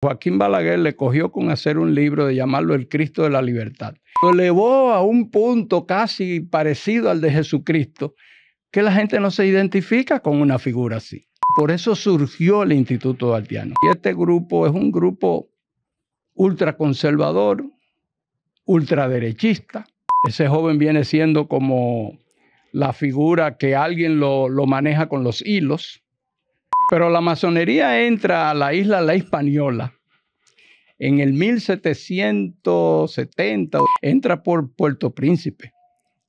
Joaquín Balaguer le cogió con hacer un libro de llamarlo El Cristo de la Libertad. Lo elevó a un punto casi parecido al de Jesucristo, que la gente no se identifica con una figura así. Por eso surgió el Instituto Altiano. Y este grupo es un grupo ultraconservador, ultraderechista. Ese joven viene siendo como la figura que alguien lo, lo maneja con los hilos pero la masonería entra a la isla La Española. En el 1770 entra por Puerto Príncipe.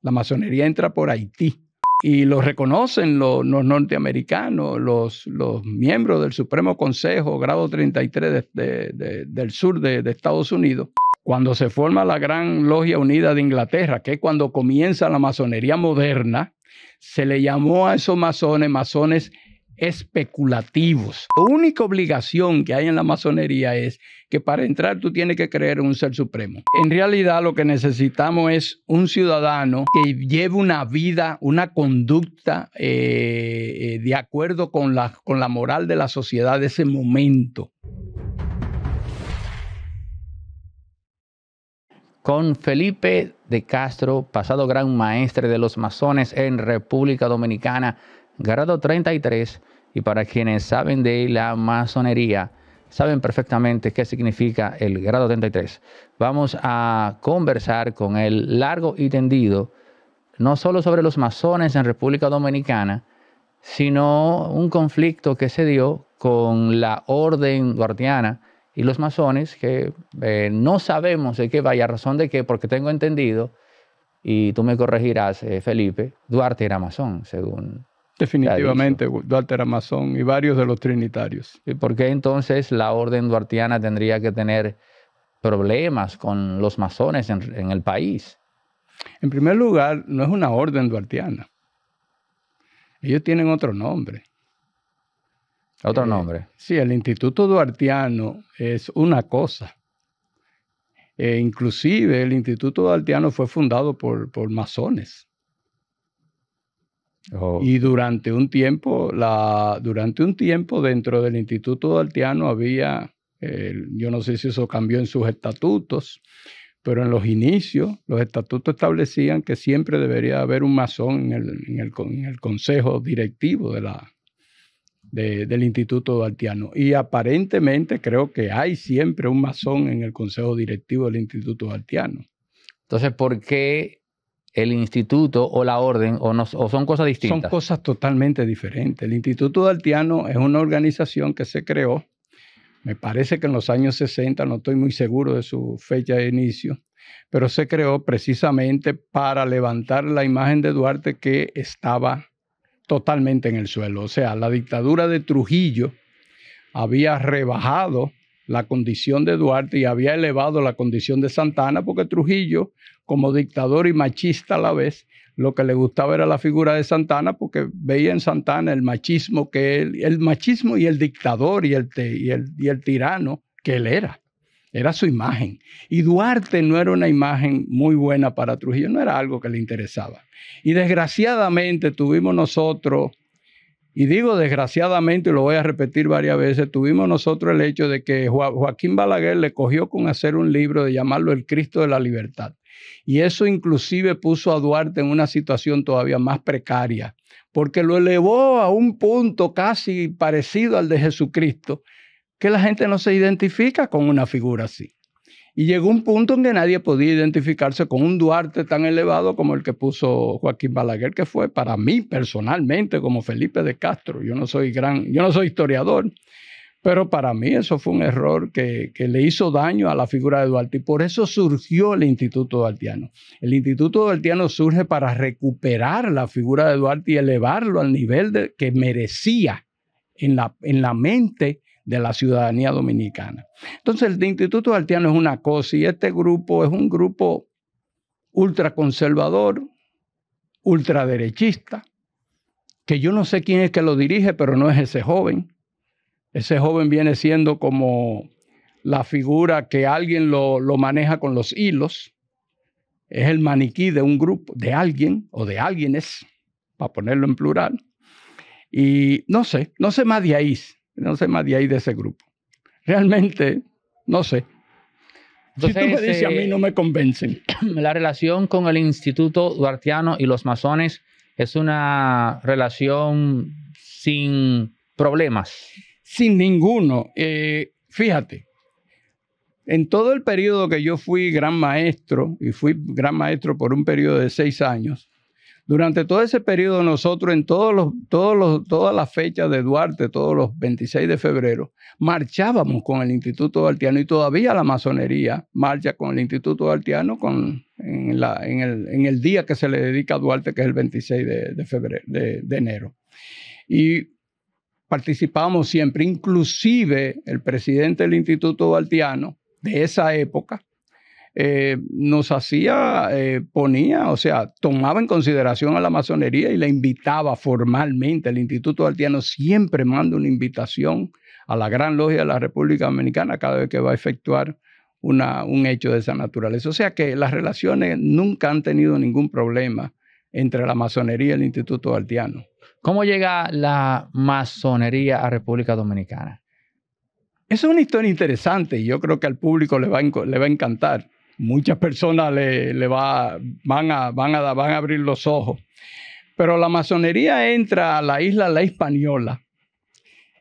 La masonería entra por Haití. Y lo reconocen los, norteamericanos, los, los, miembros del Supremo Consejo, grado 33 del sur de Estados Unidos cuando se forma la Gran Logia Unida de Inglaterra, que es cuando comienza la masonería moderna, se le llamó a esos masones masones especulativos. La única obligación que hay en la masonería es que para entrar tú tienes que creer en un ser supremo. En realidad lo que necesitamos es un ciudadano que lleve una vida, una conducta eh, eh, de acuerdo con la, con la moral de la sociedad de ese momento. Con Felipe de Castro, pasado gran maestre de los masones en República Dominicana, grado 33, y para quienes saben de la masonería, saben perfectamente qué significa el grado 33. Vamos a conversar con él largo y tendido, no solo sobre los masones en República Dominicana, sino un conflicto que se dio con la orden guardiana y los masones, que eh, no sabemos de qué vaya, razón de qué, porque tengo entendido, y tú me corregirás, eh, Felipe, Duarte era masón, según Definitivamente, Duarte era masón y varios de los trinitarios. ¿Y por qué entonces la orden duartiana tendría que tener problemas con los masones en, el país? En primer lugar, no es una orden duartiana. Ellos tienen otro nombre. Otro eh, nombre. Sí, el Instituto Duartiano es una cosa. Eh, inclusive el Instituto Duartiano fue fundado por, por masones. Oh. Y durante un tiempo, la, durante un tiempo dentro del Instituto Daltiano había, yo no sé si eso cambió en sus estatutos, pero en los inicios los estatutos establecían que siempre debería haber un masón en el, en el, consejo directivo de la, del Instituto Daltiano. Y aparentemente creo que hay siempre un masón en el consejo directivo del Instituto Daltiano. Entonces, ¿por qué el instituto o la orden o, son cosas distintas? Son cosas totalmente diferentes. El Instituto Daltiano es una organización que se creó, me parece que en los años 60, no estoy muy seguro de su fecha de inicio, pero se creó precisamente para levantar la imagen de Duarte que estaba totalmente en el suelo. O sea, la dictadura de Trujillo había rebajado la condición de Duarte y había elevado la condición de Santana porque Trujillo como dictador y machista a la vez, lo que le gustaba era la figura de Santana porque veía en Santana el machismo que él, el machismo y el dictador y el, y el, tirano que él era. Era su imagen. Y Duarte no era una imagen muy buena para Trujillo, no era algo que le interesaba. Y desgraciadamente tuvimos nosotros, y digo desgraciadamente, y lo voy a repetir varias veces, tuvimos nosotros el hecho de que Joaquín Balaguer le cogió con hacer un libro de llamarlo El Cristo de la Libertad. Y eso inclusive puso a Duarte en una situación todavía más precaria, porque lo elevó a un punto casi parecido al de Jesucristo, que la gente no se identifica con una figura así. Y llegó un punto en que nadie podía identificarse con un Duarte tan elevado como el que puso Joaquín Balaguer, que fue para mí personalmente como Felipe de Castro. Yo no soy gran, yo no soy historiador, pero para mí eso fue un error que, le hizo daño a la figura de Duarte y por eso surgió el Instituto Duartiano. El Instituto Duartiano surge para recuperar la figura de Duarte y elevarlo al nivel de, que merecía en la, en la mente de la ciudadanía dominicana. Entonces el Instituto Duartiano es una cosa y este grupo es un grupo ultraconservador, ultraderechista, que yo no sé quién es que lo dirige, pero no es ese joven ese joven viene siendo como la figura que alguien lo, lo maneja con los hilos. Es el maniquí de un grupo, de alguien o de alguienes, para ponerlo en plural. Y no sé, no sé más de ahí, no sé más de ahí de ese grupo. Realmente, no sé. Entonces, si tú me dices, a mí eh, no me convencen. La relación con el Instituto Duartiano y los masones es una relación sin problemas sin ninguno. Eh, fíjate, en todo el periodo que yo fui gran maestro, y fui gran maestro por un periodo de seis años, durante todo ese periodo nosotros en todos los, todos todas las fechas de Duarte, todos los 26 de febrero, marchábamos con el Instituto Duartiano y todavía la masonería marcha con el Instituto Duartiano con, en, el, día que se le dedica a Duarte, que es el 26 de, febrero, de enero. Y participábamos siempre, inclusive el presidente del Instituto Baltiano de esa época, eh, nos hacía, eh, ponía, o sea, tomaba en consideración a la masonería y la invitaba formalmente. El Instituto Altiano siempre manda una invitación a la Gran Logia de la República Dominicana cada vez que va a efectuar un hecho de esa naturaleza. O sea que las relaciones nunca han tenido ningún problema entre la masonería y el Instituto Altiano. ¿Cómo llega la masonería a República Dominicana? es una historia interesante y yo creo que al público le va, le va a encantar. Muchas personas le, va, van, a, van, a, van a abrir los ojos. Pero la masonería entra a la isla La Española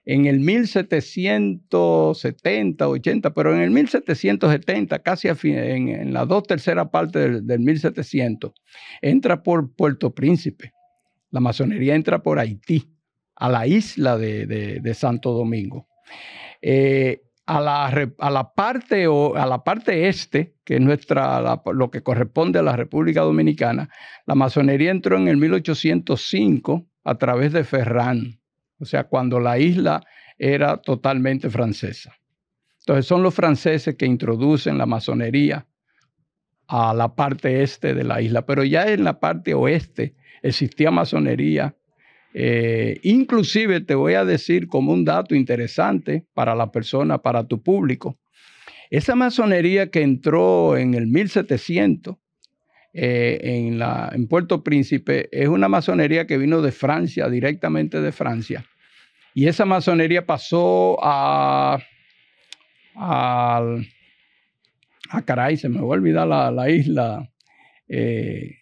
en el 1770, 80, pero en el 1770, casi en, la dos tercera parte del, 1700, entra por Puerto Príncipe. La masonería entra por Haití, a la isla de, Santo Domingo. Eh, a, la, parte, o, a la parte este, que es nuestra, lo que corresponde a la República Dominicana, la masonería entró en el 1805 a través de Ferrán o sea, cuando la isla era totalmente francesa. Entonces son los franceses que introducen la masonería a la parte este de la isla, pero ya en la parte oeste existía masonería. Eh, inclusive te voy a decir como un dato interesante para la persona, para tu público, esa masonería que entró en el 1700 eh, en, Puerto Príncipe es una masonería que vino de Francia, directamente de Francia. Y esa masonería pasó a, a, ah, caray, se me va a olvidar la, isla. Eh,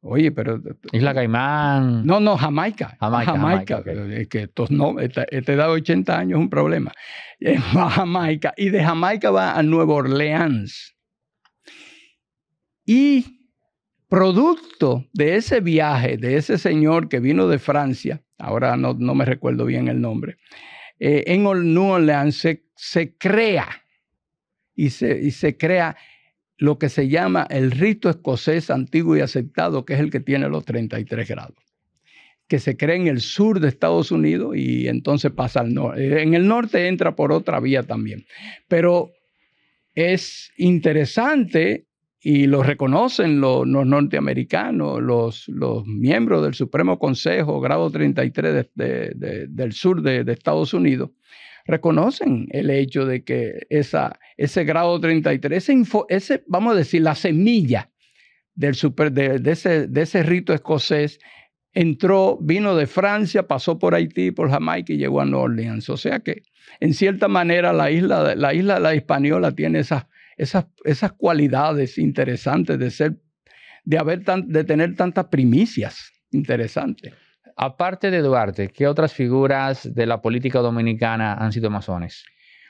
oye, pero. Isla Caimán. No, no, Jamaica. Jamaica. Jamaica. Eh, que estos no, este, 80 este años es un problema. Va a Jamaica. Y de Jamaica va a Nueva Orleans. Y Producto de ese viaje, de ese señor que vino de Francia, ahora no, me recuerdo bien el nombre, eh, en New Orleans se, crea y se, se crea lo que se llama el rito escocés antiguo y aceptado, que es el que tiene los 33 grados, que se crea en el sur de Estados Unidos y entonces pasa al norte. Eh, en el norte entra por otra vía también. Pero es interesante y lo reconocen los, norteamericanos, los, los, miembros del Supremo Consejo, grado 33 del sur de, Estados Unidos, reconocen el hecho de que esa, ese grado 33, ese, vamos a decir, la semilla del ese, de ese rito escocés entró, vino de Francia, pasó por Haití, por Jamaica y llegó a New Orleans. O sea que, en cierta manera, la isla, la isla la española tiene esas esas, cualidades interesantes de ser, de, haber de tener tantas primicias interesantes. Aparte de Duarte, ¿qué otras figuras de la política dominicana han sido masones?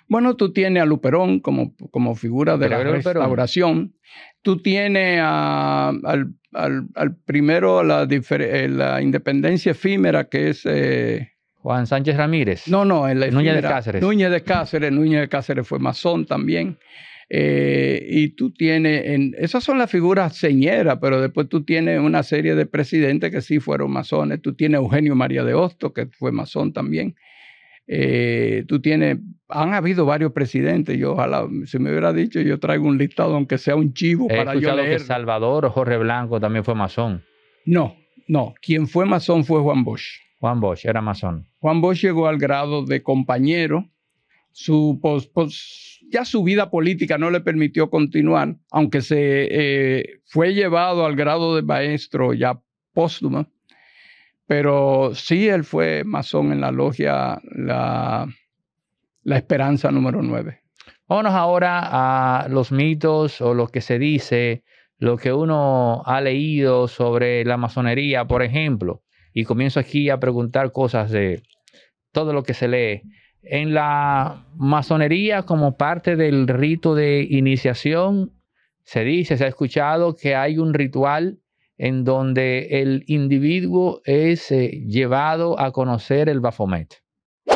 Bueno, tú tienes a Luperón como, como figura de la restauración. Tú tienes a, al, primero la, eh, la, independencia efímera que es... Eh, Juan Sánchez Ramírez. No, no, el Núñez de Cáceres. Núñez de Cáceres. Núñez de Cáceres fue masón también. Eh, y tú tienes, en, esas son las figuras señeras, pero después tú tienes una serie de presidentes que sí fueron masones, tú tienes Eugenio María de Hosto, que fue masón también, eh, tú tienes, han habido varios presidentes, yo ojalá, si me hubiera dicho, yo traigo un listado, aunque sea un chivo para yo leer. que Salvador Jorge Blanco también fue masón. No, no, quien fue masón fue Juan Bosch. Juan Bosch era masón. Juan Bosch llegó al grado de compañero, su, pos, ya su vida política no le permitió continuar, aunque se eh, fue llevado al grado de maestro ya póstuma, pero sí él fue masón en la logia la, la Esperanza número 9. Vámonos ahora a los mitos o lo que se dice, lo que uno ha leído sobre la masonería, por ejemplo. Y comienzo aquí a preguntar cosas de todo lo que se lee en la masonería como parte del rito de iniciación. Se dice, se ha escuchado que hay un ritual en donde el individuo es eh, llevado a conocer el Bafomet.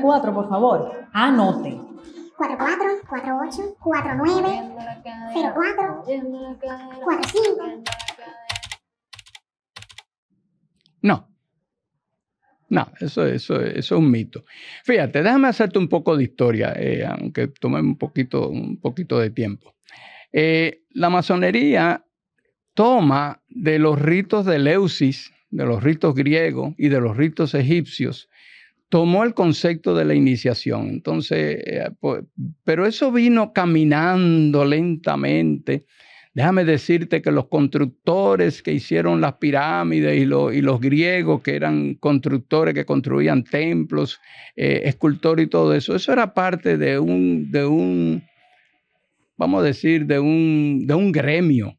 4, por favor. Anote. 44, 48, 49, 04, 45. No. No, eso, es un mito. Fíjate, déjame hacerte un poco de historia, eh, aunque tome un poquito, de tiempo. Eh, la masonería toma de los ritos de Leusis, de los ritos griegos y de los ritos egipcios, tomó el concepto de la iniciación. Entonces, eh, pero eso vino caminando lentamente. Déjame decirte que los constructores que hicieron las pirámides y, los griegos que eran constructores que construían templos, eh, escultor escultores y todo eso, eso era parte de un, de un vamos a decir, de un, de un gremio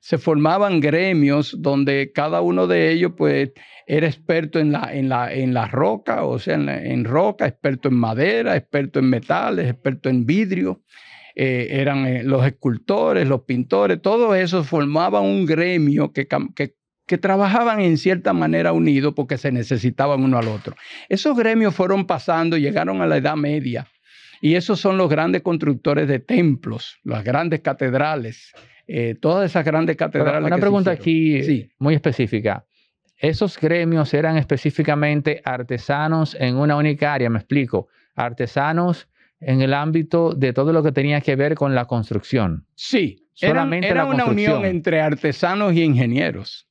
se formaban gremios donde cada uno de ellos pues, era experto en la, en la, en la roca, o sea, en, roca, experto en madera, experto en metales, experto en vidrio. Eh, eran eh, los escultores, los pintores, todo eso formaban un gremio que, que, que trabajaban en cierta manera unidos porque se necesitaban uno al otro. Esos gremios fueron pasando, llegaron a la Edad Media. Y esos son los grandes constructores de templos, las grandes catedrales, eh, todas esas grandes catedrales. una pregunta aquí eh, muy específica. ¿Esos gremios eran específicamente artesanos en una única área? Me explico. Artesanos en el ámbito de todo lo que tenía que ver con la construcción. Sí, Solamente era una unión entre artesanos y ingenieros.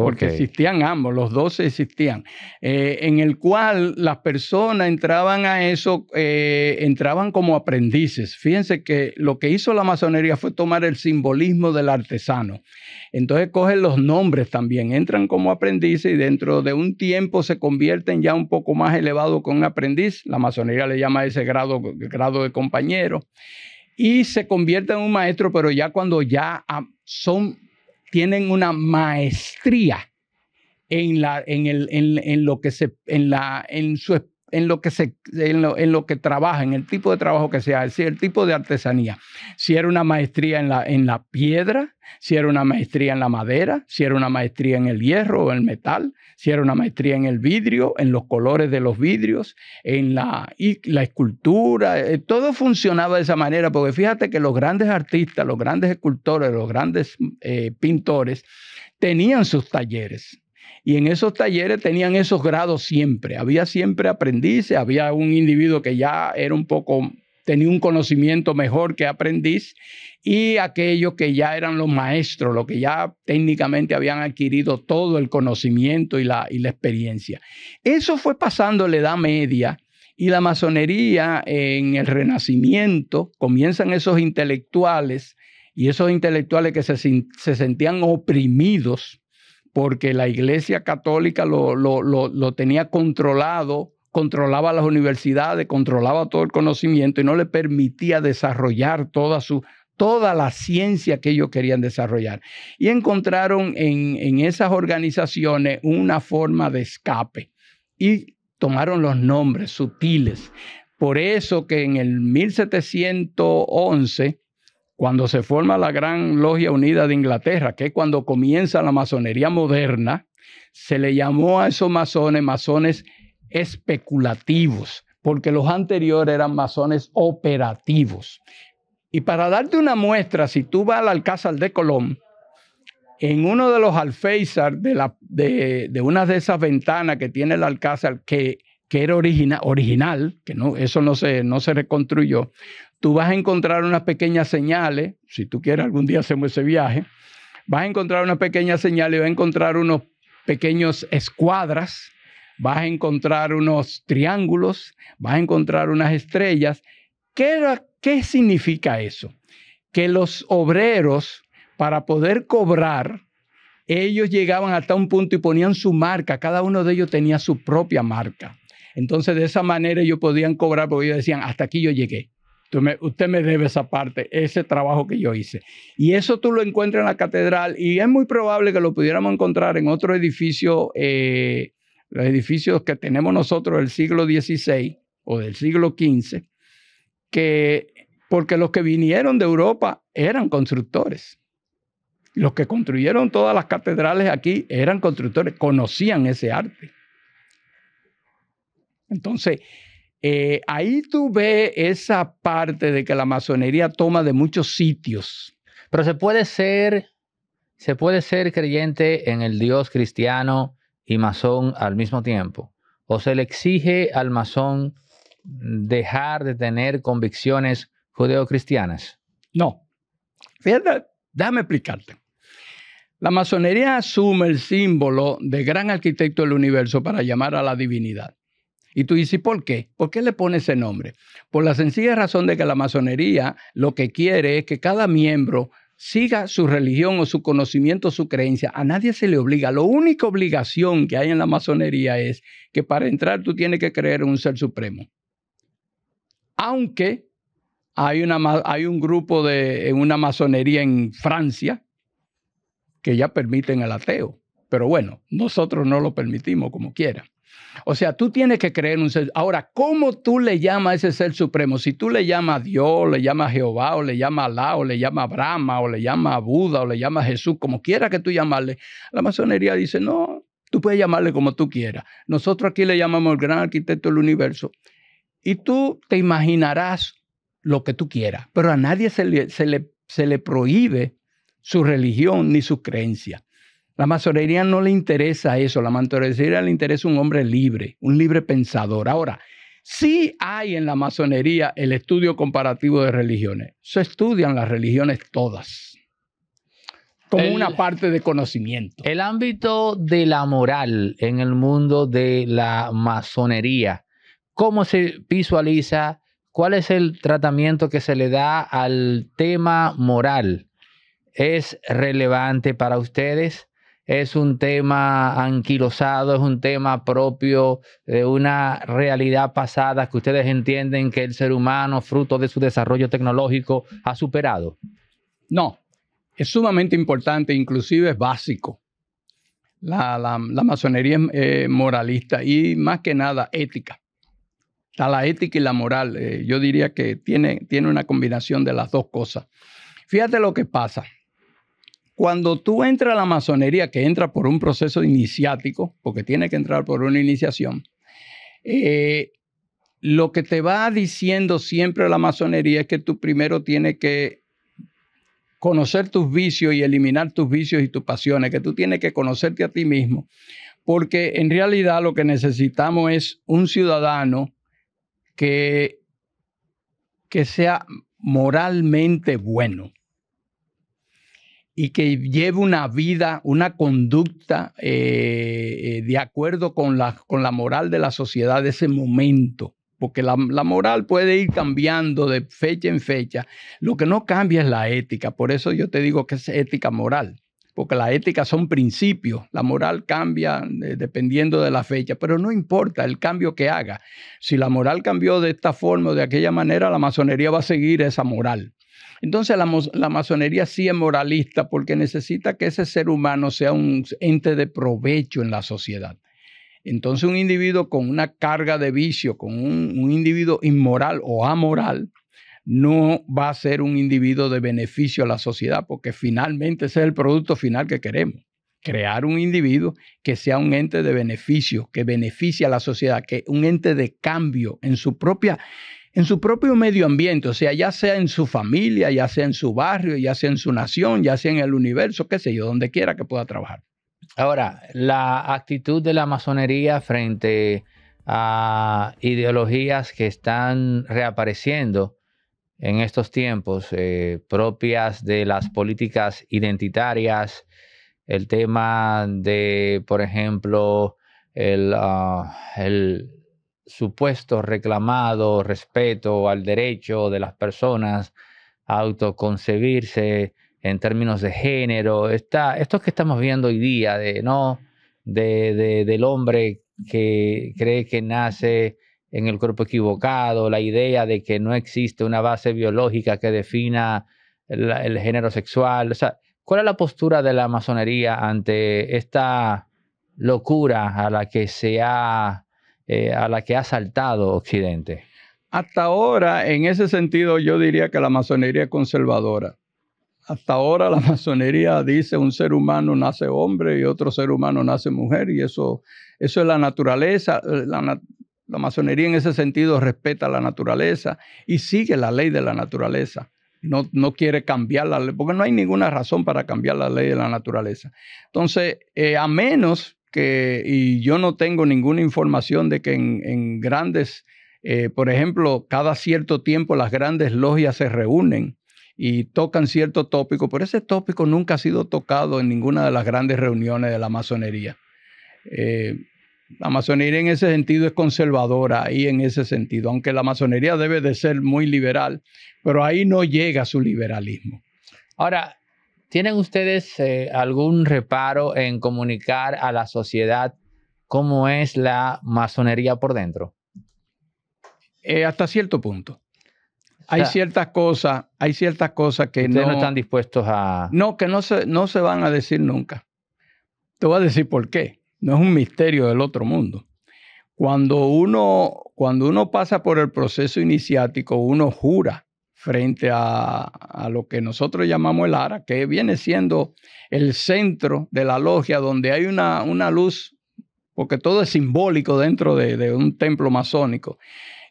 Porque existían ambos, los dos existían, eh, en el cual las personas entraban a eso, eh, entraban como aprendices. Fíjense que lo que hizo la masonería fue tomar el simbolismo del artesano. Entonces cogen los nombres también, entran como aprendices y dentro de un tiempo se convierten ya un poco más elevado con un aprendiz. La masonería le llama ese grado, grado de compañero. Y se convierten en un maestro, pero ya cuando ya ah, son tienen una maestría en, la, en, lo que se, en su en lo que, se, en lo, que trabaja, en el tipo de trabajo que sea, Si el tipo de artesanía. Si era una maestría en la, en la piedra, si era una maestría en la madera, si era una maestría en el hierro o el metal, si era una maestría en el vidrio, en los colores de los vidrios, en la, y la escultura, eh, todo funcionaba de esa manera, porque fíjate que los grandes artistas, los grandes escultores, los grandes eh, pintores, tenían sus talleres. Y en esos talleres tenían esos grados siempre. Había siempre aprendices, había un individuo que ya era un poco, tenía un conocimiento mejor que aprendiz, y aquellos que ya eran los maestros, los que ya técnicamente habían adquirido todo el conocimiento y la, experiencia. Eso fue pasando la Edad Media. Y la masonería en el Renacimiento comienzan esos intelectuales y esos intelectuales que se, se sentían oprimidos porque la Iglesia Católica lo, tenía controlado, controlaba las universidades, controlaba todo el conocimiento y no le permitía desarrollar toda su toda la ciencia que ellos querían desarrollar. Y encontraron en, en esas organizaciones una forma de escape y tomaron los nombres sutiles. Por eso que en el 1711 cuando se forma la Gran Logia Unida de Inglaterra, que es cuando comienza la masonería moderna, se le llamó a esos masones masones especulativos, porque los anteriores eran masones operativos. Y para darte una muestra, si tú vas al Alcázar de Colón, en uno de los alféizar de, la, de una de esas ventanas que tiene el Alcázar, que que era original, que no, eso no se, no se reconstruyó, tú vas a encontrar unas pequeñas señales, si tú quieres algún día hacemos ese viaje, vas a encontrar unas pequeñas señales, vas a encontrar unos pequeños escuadras, vas a encontrar unos triángulos, vas a encontrar unas estrellas. ¿Qué, qué significa eso? Que los obreros, para poder cobrar, ellos llegaban hasta un punto y ponían su marca, cada uno de ellos tenía su propia marca. Entonces, de esa manera ellos podían cobrar porque ellos decían, hasta aquí yo llegué. usted me debe esa parte, ese trabajo que yo hice. Y eso tú lo encuentras en la catedral y es muy probable que lo pudiéramos encontrar en otro edificio, eh, los edificios que tenemos nosotros del siglo XVI o del siglo XV, que, porque los que vinieron de Europa eran constructores. Los que construyeron todas las catedrales aquí eran constructores, conocían ese arte. Entonces, eh, ahí tú ves esa parte de que la masonería toma de muchos sitios. Pero se puede ser, se puede ser creyente en el Dios cristiano y masón al mismo tiempo. O se le exige al masón dejar de tener convicciones judeocristianas. No. Fíjate, déjame explicarte. La masonería asume el símbolo de gran arquitecto del universo para llamar a la divinidad. Y tú dices, ¿por qué? ¿Por qué le pone ese nombre? Por la sencilla razón de que la masonería lo que quiere es que cada miembro siga su religión o su conocimiento, su creencia. A nadie se le obliga. La única obligación que hay en la masonería es que para entrar tú tienes que creer en un ser supremo. Aunque hay, hay un grupo de una masonería en Francia que ya permiten al ateo. Pero bueno, nosotros no lo permitimos como quiera. O sea, tú tienes que creer en un ser. Ahora, ¿cómo tú le llamas a ese ser supremo? Si tú le llamas a Dios, le llamas a Jehová, o le llamas a Alá, o le llamas a Brahma, o le llamas a Buda, o le llamas a Jesús, como quiera que tú llamarle, la masonería dice, no, tú puedes llamarle como tú quieras. Nosotros aquí le llamamos el gran arquitecto del universo. Y tú te imaginarás lo que tú quieras, pero a nadie se le, se le, se le prohíbe su religión ni su creencia. La masonería no le interesa eso, la masonería le interesa un hombre libre, un libre pensador. Ahora, sí hay en la masonería el estudio comparativo de religiones. Se estudian las religiones todas, como una parte de conocimiento. El ámbito de la moral en el mundo de la masonería, ¿cómo se visualiza? ¿Cuál es el tratamiento que se le da al tema moral? ¿Es relevante para ustedes? es un tema anquilosado, es un tema propio de una realidad pasada que ustedes entienden que el ser humano, fruto de su desarrollo tecnológico, ha superado? No, es sumamente importante, inclusive es básico. La, masonería es eh, moralista y más que nada ética. la ética y la moral. Eh, yo diría que tiene, tiene una combinación de las dos cosas. Fíjate lo que pasa. Cuando tú entras a la masonería, que entra por un proceso iniciático, porque tiene que entrar por una iniciación, eh, lo que te va diciendo siempre la masonería es que tú primero tienes que conocer tus vicios y eliminar tus vicios y tus pasiones, que tú tienes que conocerte a ti mismo, porque en realidad lo que necesitamos es un ciudadano que, que sea moralmente bueno y que lleve una vida, una conducta eh, eh, de acuerdo con la, con la moral de la sociedad de ese momento, porque la, moral puede ir cambiando de fecha en fecha. Lo que no cambia es la ética, por eso yo te digo que es ética moral, porque la ética son principios, la moral cambia eh, dependiendo de la fecha, pero no importa el cambio que haga. Si la moral cambió de esta forma o de aquella manera, la masonería va a seguir esa moral entonces la, masonería sí es moralista porque necesita que ese ser humano sea un ente de provecho en la sociedad. Entonces un individuo con una carga de vicio, con un, individuo inmoral o amoral, no va a ser un individuo de beneficio a la sociedad, porque finalmente ese es el producto final que queremos. Crear un individuo que sea un ente de beneficio, que beneficie a la sociedad, que un ente de cambio en su propia en su propio medio ambiente, o sea, ya sea en su familia, ya sea en su barrio, ya sea en su nación, ya sea en el universo, qué sé yo, donde quiera que pueda trabajar. Ahora, la actitud de la masonería frente a ideologías que están reapareciendo en estos tiempos, eh, propias de las políticas identitarias, el tema de, por ejemplo, el, ah, el supuesto reclamado respeto al derecho de las personas a autoconcebirse en términos de género, está, esto que estamos viendo hoy día, de, ¿no? De, del hombre que cree que nace en el cuerpo equivocado, la idea de que no existe una base biológica que defina el, el género sexual. O sea, ¿cuál es la postura de la masonería ante esta locura a la que se ha eh, a la que ha saltado Occidente? Hasta ahora, en ese sentido, yo diría que la masonería es conservadora. Hasta ahora la masonería dice un ser humano nace hombre y otro ser humano nace mujer y eso, eso es la naturaleza. Eh, la, masonería en ese sentido respeta la naturaleza y sigue la ley de la naturaleza. No, no, quiere cambiar la ley, porque no hay ninguna razón para cambiar la ley de la naturaleza. Entonces, eh, a menos que, y yo no tengo ninguna información de que en, grandes, eh, por ejemplo, cada cierto tiempo las grandes logias se reúnen y tocan cierto tópico, pero ese tópico nunca ha sido tocado en ninguna de las grandes reuniones de la masonería. Eh, la masonería en ese sentido es conservadora y en ese sentido, aunque la masonería debe de ser muy liberal, pero ahí no llega su liberalismo. Ahora, ¿Tienen ustedes eh, algún reparo en comunicar a la sociedad cómo es la masonería por dentro? Eh, hasta cierto punto. hay ciertas cosas, hay ciertas cosas que no, no, están dispuestos a. No, que no se, no se van a decir nunca. Te voy a decir por qué. No es un misterio del otro mundo. Cuando uno, cuando uno pasa por el proceso iniciático, uno jura frente a, lo que nosotros llamamos el ara, que viene siendo el centro de la logia donde hay una, una luz, porque todo es simbólico dentro de, un templo masónico,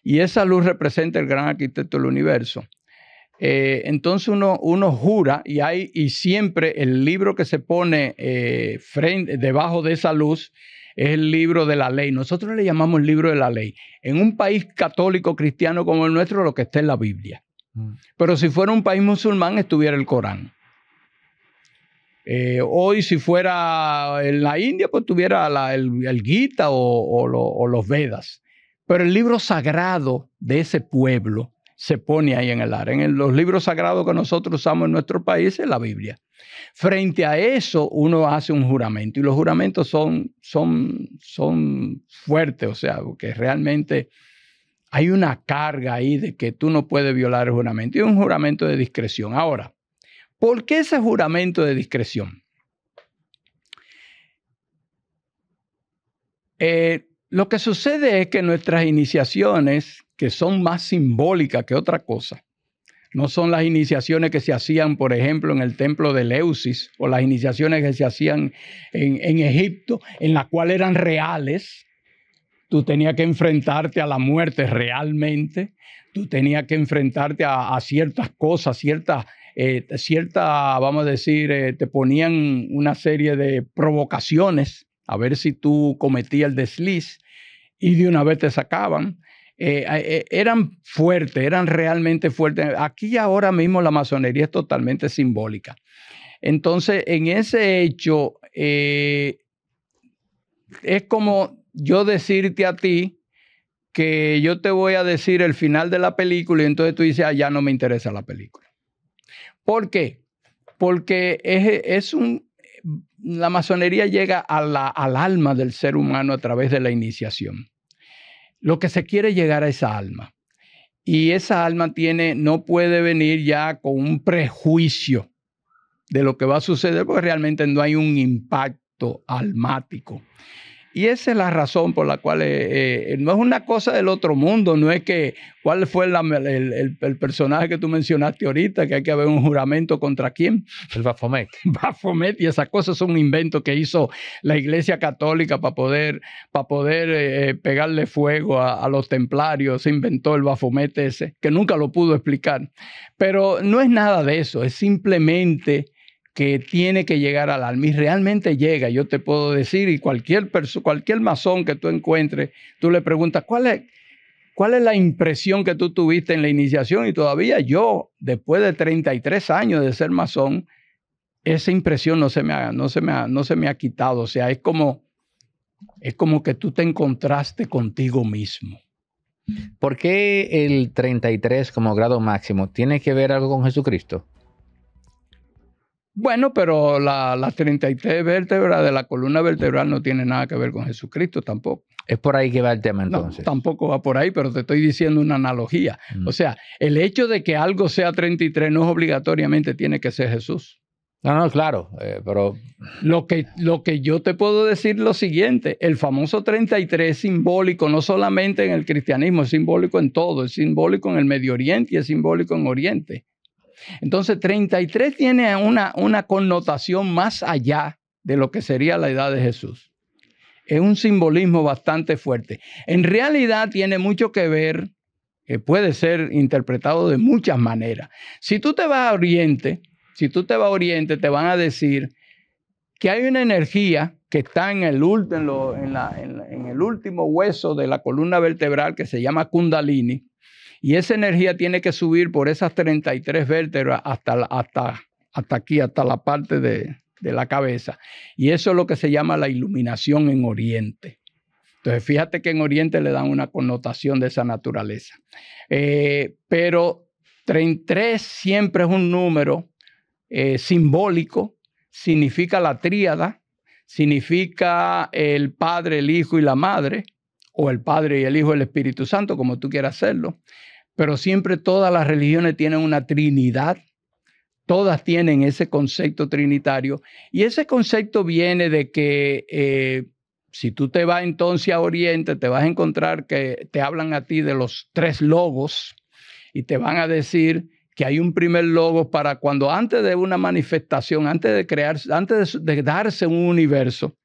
y esa luz representa el gran arquitecto del universo. Eh, entonces uno, uno, jura y hay y siempre el libro que se pone eh, debajo de esa luz es el libro de la ley. Nosotros le llamamos el libro de la ley. En un país católico cristiano como el nuestro, lo que está en la Biblia. Mm. Pero si fuera un país musulmán, estuviera el Corán. Eh, hoy, si fuera en la India, pues tuviera el, Gita o, los Vedas. Pero el libro sagrado de ese pueblo se pone ahí en el área. En los libros sagrados que nosotros usamos en nuestro país es la Biblia. Frente a eso, uno hace un juramento y los juramentos son, son, son fuertes, o sea, que realmente hay una carga ahí de que tú no puedes violar el juramento. Y un juramento de discreción. Ahora, ¿por qué ese juramento de discreción? Eh, lo que sucede es que nuestras iniciaciones, que son más simbólicas que otra cosa, no son las iniciaciones que se hacían, por ejemplo, en el templo de Leusis o las iniciaciones que se hacían en, en Egipto, en la cual eran reales, tú tenías que enfrentarte a la muerte realmente, tú tenías que enfrentarte a, ciertas cosas, ciertas, eh, cierta, vamos a decir, eh, te ponían una serie de provocaciones a ver si tú cometías el desliz y de una vez te sacaban. Eh, eran fuertes, eran realmente fuertes. Aquí ahora mismo la masonería es totalmente simbólica. Entonces, en ese hecho, es como yo decirte a ti que yo te voy a decir el final de la película y entonces tú dices, ah, ya no me interesa la película. ¿Por qué? Porque es, un, la masonería llega a la, al alma del ser humano a través de la iniciación. Lo que se quiere llegar a esa alma. Y esa alma tiene, no puede venir ya con un prejuicio de lo que va a suceder, porque realmente no hay un impacto almático. Y esa es la razón por la cual eh, eh, no es una cosa del otro mundo, no es que cuál fue el, personaje que tú mencionaste ahorita, que hay que haber un juramento contra quién. El Bafomet. Bafomet y esas cosas son un invento que hizo la Iglesia Católica para poder, para poder eh, pegarle fuego a, los templarios. Se inventó el Bafomet ese, que nunca lo pudo explicar. Pero no es nada de eso, es simplemente que tiene que llegar al alma y realmente llega, yo te puedo decir, y cualquier, cualquier masón que tú encuentres, tú le preguntas, ¿cuál es, ¿cuál es la impresión que tú tuviste en la iniciación? Y todavía yo, después de 33 años de ser masón, esa impresión no se me ha, no se me no se me ha quitado, o sea, es como, es como que tú te encontraste contigo mismo. ¿Por qué el 33 como grado máximo? ¿Tiene que ver algo con Jesucristo? Bueno, pero las la 33 vértebras de la columna vertebral no tiene nada que ver con Jesucristo tampoco. Es por ahí que va el tema entonces. No, tampoco va por ahí, pero te estoy diciendo una analogía. Mm. O sea, el hecho de que algo sea 33 no es obligatoriamente tiene que ser Jesús. No, no, claro, eh, pero... Lo que, lo que yo te puedo decir lo siguiente, el famoso 33 es simbólico no solamente en el cristianismo, es simbólico en todo, es simbólico en el Medio Oriente y es simbólico en Oriente. Entonces, 33 tiene una, una connotación más allá de lo que sería la edad de Jesús. Es un simbolismo bastante fuerte. En realidad tiene mucho que ver, que puede ser interpretado de muchas maneras. Si tú te vas a Oriente, si tú te vas Oriente, te van a decir que hay una energía que está en el último hueso de la columna vertebral que se llama Kundalini, y esa energía tiene que subir por esas 33 vértebras hasta, hasta, hasta aquí, hasta la parte de, la cabeza. Y eso es lo que se llama la iluminación en Oriente. Entonces, fíjate que en Oriente le dan una connotación de esa naturaleza. Eh, pero 33 siempre es un número eh, simbólico, significa la tríada, significa el Padre, el Hijo y la Madre, o el Padre y el Hijo y el Espíritu Santo, como tú quieras hacerlo pero siempre todas las religiones tienen una trinidad, todas tienen ese concepto trinitario, y ese concepto viene de que eh, si tú te vas entonces a Oriente, te vas a encontrar que te hablan a ti de los tres logos y te van a decir que hay un primer logo para cuando antes de una manifestación, antes de crearse, antes de darse un universo,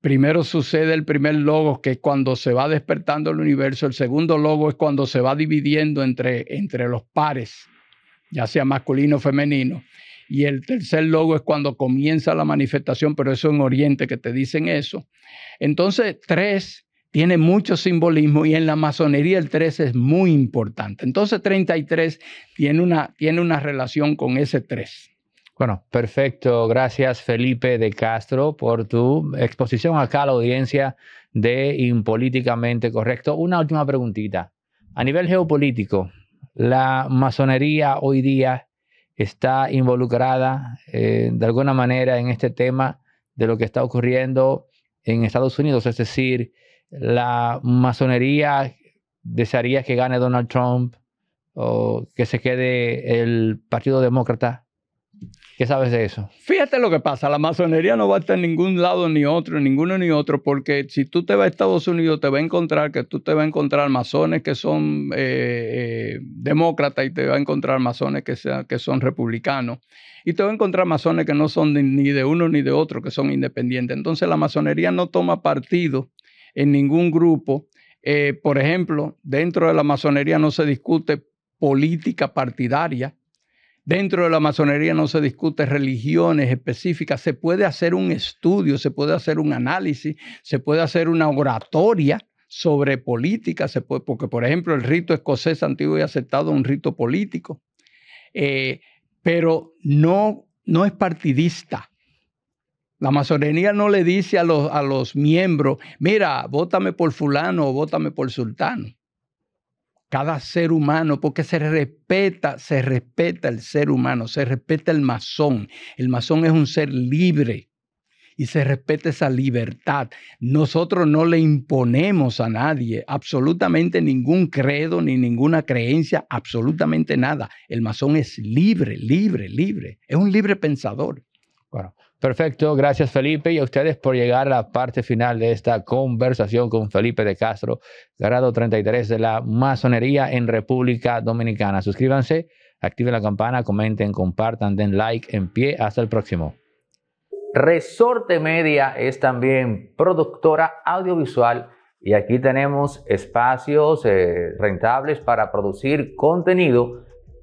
Primero sucede el primer logo, que es cuando se va despertando el universo. El segundo logo es cuando se va dividiendo entre, entre los pares, ya sea masculino o femenino. Y el tercer logo es cuando comienza la manifestación, pero eso en Oriente que te dicen eso. Entonces, tres tiene mucho simbolismo y en la masonería el tres es muy importante. Entonces 33 tiene una, tiene una relación con ese tres. Bueno, perfecto. Gracias Felipe de Castro por tu exposición acá a la audiencia de Impolíticamente Correcto. Una última preguntita. A nivel geopolítico, ¿la masonería hoy día está involucrada eh, de alguna manera en este tema de lo que está ocurriendo en Estados Unidos? Es decir, ¿la masonería desearía que gane Donald Trump o que se quede el Partido Demócrata? ¿Qué sabes de eso? Fíjate lo que pasa, la masonería no va a estar en ningún lado ni otro, ninguno ni otro, porque si tú te vas a Estados Unidos te va a encontrar que tú te vas a encontrar masones que son eh, eh, demócratas y te va a encontrar masones que, son republicanos y te va a encontrar masones que no son ni de uno ni de otro, que son independientes. Entonces la masonería no toma partido en ningún grupo. Eh, por ejemplo, dentro de la masonería no se discute política partidaria Dentro de la masonería no se discute religiones específicas, se puede hacer un estudio, se puede hacer un análisis, se puede hacer una oratoria sobre política, porque por ejemplo el rito escocés antiguo ha aceptado un rito político, eh, pero no, no es partidista. La masonería no le dice a los, a los miembros, mira, vótame por fulano o vótame por sultano cada ser humano, porque se respeta, se respeta el ser humano, se respeta el masón. El masón es un ser libre y se respeta esa libertad. Nosotros no le imponemos a nadie absolutamente ningún credo ni ninguna creencia, absolutamente nada. El masón es libre, libre, libre. Es un libre pensador. Bueno, Perfecto, gracias Felipe y a ustedes por llegar a la parte final de esta conversación con Felipe de Castro, grado 33 de la masonería en República Dominicana. Suscríbanse, activen la campana, comenten, compartan, den like en pie. Hasta el próximo. Resorte Media es también productora audiovisual y aquí tenemos espacios eh, rentables para producir contenido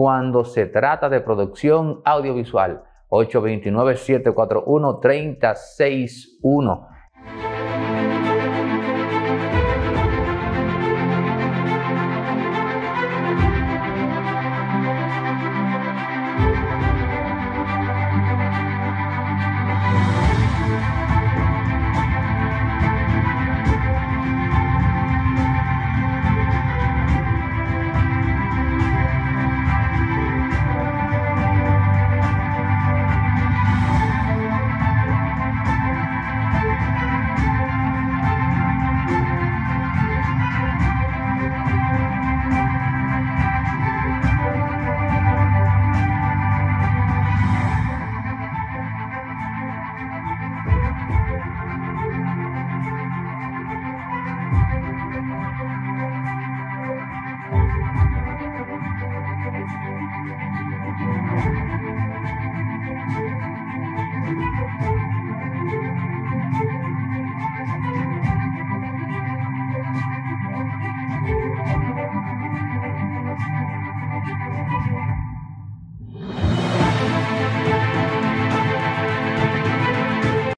cuando se trata de producción audiovisual. 829 741 361